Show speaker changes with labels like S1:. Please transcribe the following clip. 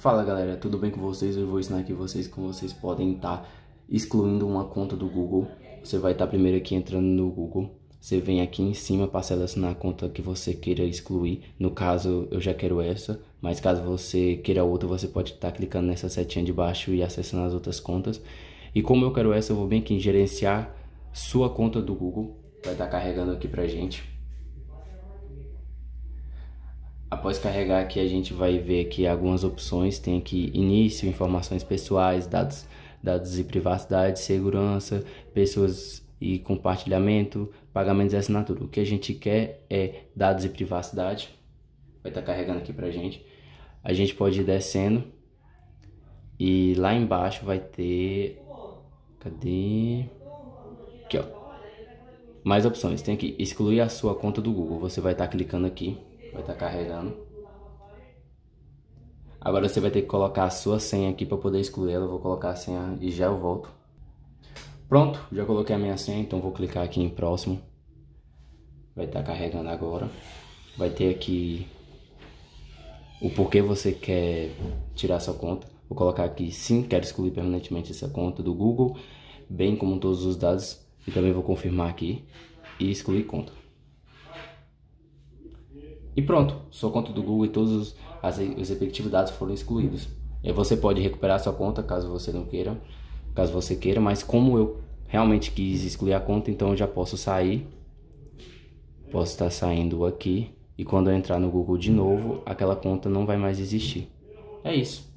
S1: Fala galera, tudo bem com vocês? Eu vou ensinar aqui vocês como vocês podem estar tá excluindo uma conta do Google. Você vai estar tá primeiro aqui entrando no Google. Você vem aqui em cima para selecionar a conta que você queira excluir. No caso, eu já quero essa, mas caso você queira outra, você pode estar tá clicando nessa setinha de baixo e acessando as outras contas. E como eu quero essa, eu vou bem aqui em gerenciar sua conta do Google. Vai estar tá carregando aqui pra gente. Após carregar aqui, a gente vai ver aqui algumas opções. Tem aqui início, informações pessoais, dados, dados e privacidade, segurança, pessoas e compartilhamento, pagamentos e assinatura. O que a gente quer é dados e privacidade. Vai estar tá carregando aqui pra gente. A gente pode ir descendo. E lá embaixo vai ter... Cadê? Aqui, ó. Mais opções. Tem aqui, excluir a sua conta do Google. Você vai estar tá clicando aqui. Vai estar tá carregando. Agora você vai ter que colocar a sua senha aqui para poder excluir ela. Eu vou colocar a senha e já eu volto. Pronto, já coloquei a minha senha, então vou clicar aqui em próximo. Vai estar tá carregando agora. Vai ter aqui o porquê você quer tirar sua conta. Vou colocar aqui sim, quero excluir permanentemente essa conta do Google, bem como todos os dados. E também vou confirmar aqui e excluir conta. E pronto, sua conta do Google e todos os, as, os respectivos dados foram excluídos. E é, você pode recuperar sua conta caso você não queira, caso você queira, mas como eu realmente quis excluir a conta, então eu já posso sair. Posso estar saindo aqui e quando eu entrar no Google de novo, aquela conta não vai mais existir. É isso.